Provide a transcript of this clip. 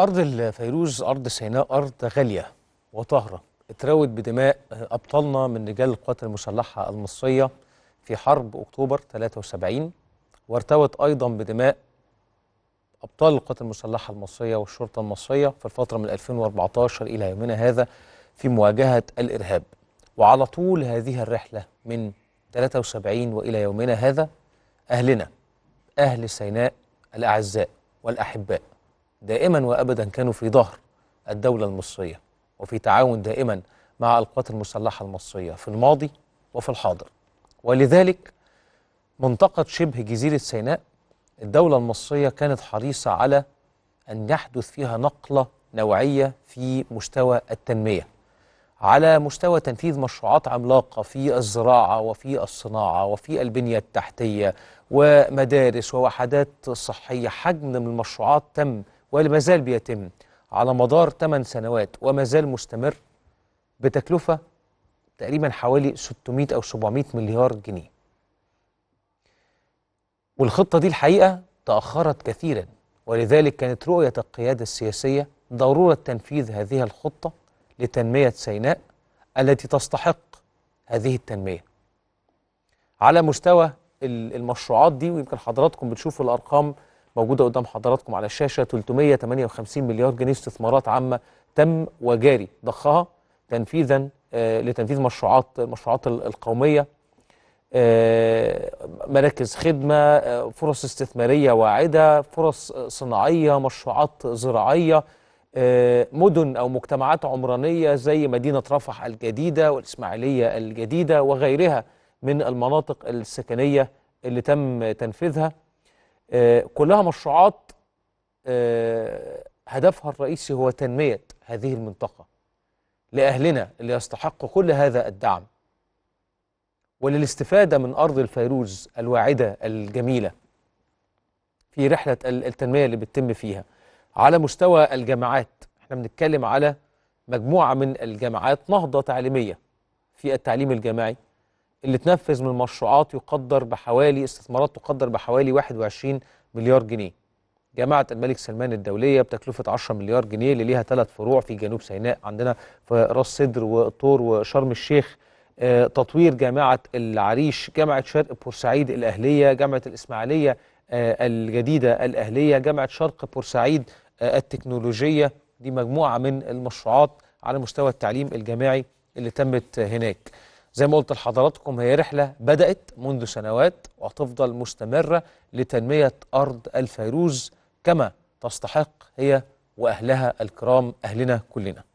أرض الفيروز أرض سيناء أرض غالية وطاهرة اتروت بدماء أبطالنا من رجال القوات المسلحة المصرية في حرب أكتوبر 73 وارتوت أيضا بدماء أبطال القوات المسلحة المصرية والشرطة المصرية في الفترة من 2014 إلى يومنا هذا في مواجهة الإرهاب وعلى طول هذه الرحلة من 73 وإلى يومنا هذا أهلنا أهل سيناء الأعزاء والأحباء دائما وابدا كانوا في ظهر الدوله المصريه وفي تعاون دائما مع القوات المسلحه المصريه في الماضي وفي الحاضر ولذلك منطقه شبه جزيره سيناء الدوله المصريه كانت حريصه على ان يحدث فيها نقله نوعيه في مستوى التنميه على مستوى تنفيذ مشروعات عملاقة في الزراعة وفي الصناعة وفي البنية التحتية ومدارس ووحدات صحية حجم من المشروعات تم واللي زال بيتم على مدار 8 سنوات وما زال مستمر بتكلفة تقريبا حوالي 600 أو 700 مليار جنيه والخطة دي الحقيقة تأخرت كثيرا ولذلك كانت رؤية القيادة السياسية ضرورة تنفيذ هذه الخطة لتنمية سيناء التي تستحق هذه التنمية على مستوى المشروعات دي ويمكن حضراتكم بتشوفوا الأرقام موجوده قدام حضراتكم على الشاشه 358 مليار جنيه استثمارات عامه تم وجاري ضخها تنفيذا آه، لتنفيذ مشروعات المشروعات القوميه آه، مراكز خدمه آه، فرص استثماريه واعده فرص صناعيه مشروعات زراعيه مدن او مجتمعات عمرانيه زي مدينه رفح الجديده والاسماعيليه الجديده وغيرها من المناطق السكنيه اللي تم تنفيذها آه، كلها مشروعات آه، هدفها الرئيسي هو تنمية هذه المنطقة لأهلنا اللي يستحقوا كل هذا الدعم وللاستفادة من أرض الفيروز الواعدة الجميلة في رحلة التنمية اللي بتتم فيها على مستوى الجامعات احنا بنتكلم على مجموعة من الجامعات نهضة تعليمية في التعليم الجامعي اللي تنفذ من مشروعات يقدر بحوالي استثمارات تقدر بحوالي 21 مليار جنيه جامعة الملك سلمان الدولية بتكلفة 10 مليار جنيه اللي ليها ثلاث فروع في جنوب سيناء عندنا في راس سدر والطور وشرم الشيخ آه، تطوير جامعة العريش جامعة شرق بورسعيد الأهلية جامعة الإسماعيلية آه، الجديدة الأهلية جامعة شرق بورسعيد آه، التكنولوجية دي مجموعة من المشروعات على مستوى التعليم الجامعي اللي تمت هناك زي ما قلت لحضراتكم هي رحلة بدأت منذ سنوات وتفضل مستمرة لتنمية أرض الفيروز كما تستحق هي وأهلها الكرام أهلنا كلنا